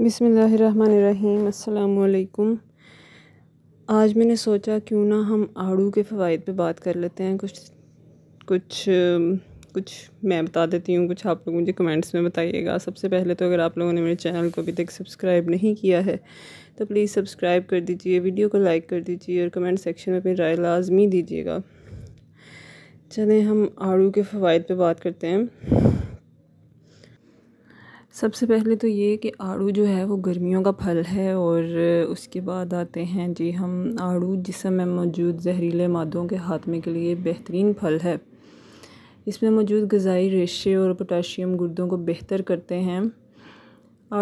बिसमीम् अल्लाम आज मैंने सोचा क्यों ना हम आड़ू के फ़वाद पे बात कर लेते हैं कुछ कुछ कुछ मैं बता देती हूँ कुछ आप लोग मुझे कमेंट्स में बताइएगा सबसे पहले तो अगर आप लोगों ने मेरे चैनल को अभी तक सब्सक्राइब नहीं किया है तो प्लीज़ सब्सक्राइब कर दीजिए वीडियो को लाइक कर दीजिए और कमेंट सेक्शन में अपनी राय लाजमी दीजिएगा चलें हम आड़ू के फ़वाद पर बात करते हैं सबसे पहले तो ये कि आड़ू जो है वो गर्मियों का फल है और उसके बाद आते हैं जी हम आड़ू जिसम में मौजूद जहरीले मादों के हाथमे के लिए बेहतरीन फल है इसमें मौजूद गज़ाई रेशे और पोटाशियम गुर्दों को बेहतर करते हैं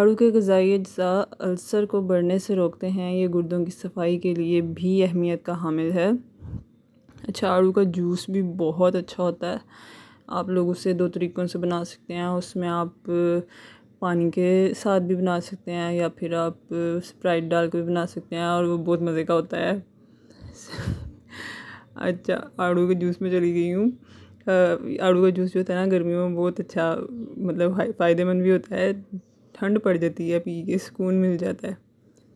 आड़ू के गज़ाई अज्जा अल्सर को बढ़ने से रोकते हैं ये गुर्दों की सफाई के लिए भी अहमियत का हामिल है अच्छा आड़ू का जूस भी बहुत अच्छा होता है आप लोग उसे दो तरीक़ों से बना सकते हैं उसमें आप पानी के साथ भी बना सकते हैं या फिर आप स्प्राइट डाल के भी बना सकते हैं और वो बहुत मज़े का होता है अच्छा आड़ू के जूस में चली गई हूँ आड़ू का जूस जो होता है ना गर्मियों में बहुत अच्छा मतलब फ़ायदेमंद भी होता है ठंड पड़ जाती है पी के सुकून मिल जाता है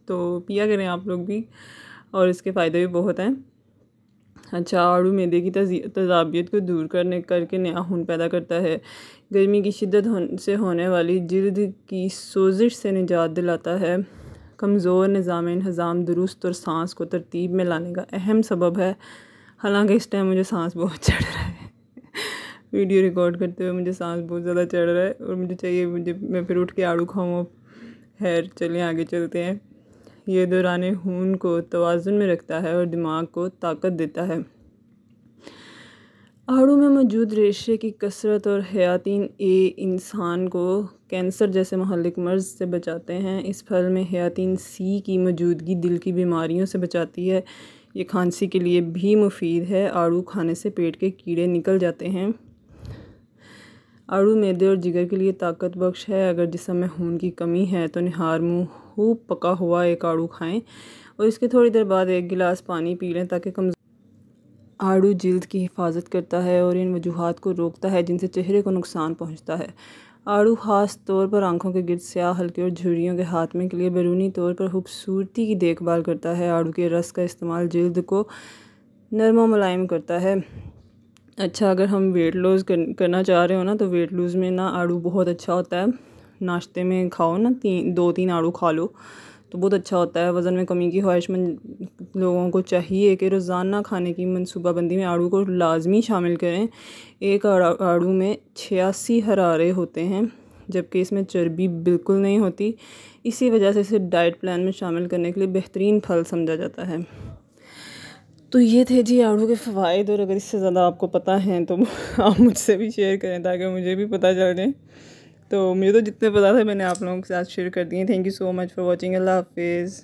तो पिया करें आप लोग भी और इसके फ़ायदे भी बहुत हैं अच्छा, आड़ू मैदे की तजाबियत को दूर करने करके नया खून पैदा करता है गर्मी की शिदत हो से होने वाली जल्द की सोजिश से निजात दिलाता है कमज़ोर निज़ाम हज़ाम दुरुस्त और सांस को तरतीब में लाने का अहम सबब है हालांकि इस टाइम मुझे सांस बहुत चढ़ रहा है वीडियो रिकॉर्ड करते हुए मुझे सांस बहुत ज़्यादा चढ़ रहा है और मुझे चाहिए मुझे मैं फिर उठ के आड़ू खाऊँ खैर चलें आगे चलते हैं ये दौरान खून को तोज़ुन में रखता है और दिमाग को ताकत देता है आड़ू में मौजूद रेशे की कसरत और हयातीन ए इंसान को कैंसर जैसे महलिक मर्ज से बचाते हैं इस फल में हयातीन सी की मौजूदगी दिल की बीमारियों से बचाती है ये खांसी के लिए भी मुफीद है आड़ू खाने से पेट के कीड़े निकल जाते हैं आड़ू मैदे और जिगर के लिए ताकत बख्श है अगर जिसम में खून की कमी है तो निहार मुँह खूब पका हुआ एक आड़ू खाएं और इसके थोड़ी देर बाद एक गिलास पानी पी लें ताकि कम आड़ू जल्द की हिफाजत करता है और इन वजूहत को रोकता है जिनसे चेहरे को नुकसान पहुँचता है आड़ू ख़ास तौर पर आंखों के गिरद स्याह हल्के और झुरियों के हाथ में के लिए बैरूनी तौर पर खूबसूरती की देखभाल करता है आड़ू के रस का इस्तेमाल जल्द को नरमा मुलायम करता है अच्छा अगर हम वेट लॉस करना चाह रहे हो ना तो वेट लूज़ में ना आड़ू बहुत अच्छा होता है नाश्ते में खाओ ना तीन दो तीन आड़ू खा लो तो बहुत अच्छा होता है वज़न में कमी की ख्वाहिशमंद लोगों को चाहिए कि रोज़ाना खाने की मनसूबाबंदी में आड़ू को लाजमी शामिल करें एक आड़ू में छियासी हरारे होते हैं जबकि इसमें चर्बी बिल्कुल नहीं होती इसी वजह से इसे डाइट प्लान में शामिल करने के लिए बेहतरीन फल समझा जाता है तो ये थे जी आड़ू के फ़वाद और अगर इससे ज़्यादा आपको पता है तो आप मुझसे भी शेयर करें ताकि मुझे भी पता चल जाए तो मुझे तो जितने पता था मैंने आप लोगों के साथ शेयर कर दिए thank you so much for watching अल्लाह हाफिज़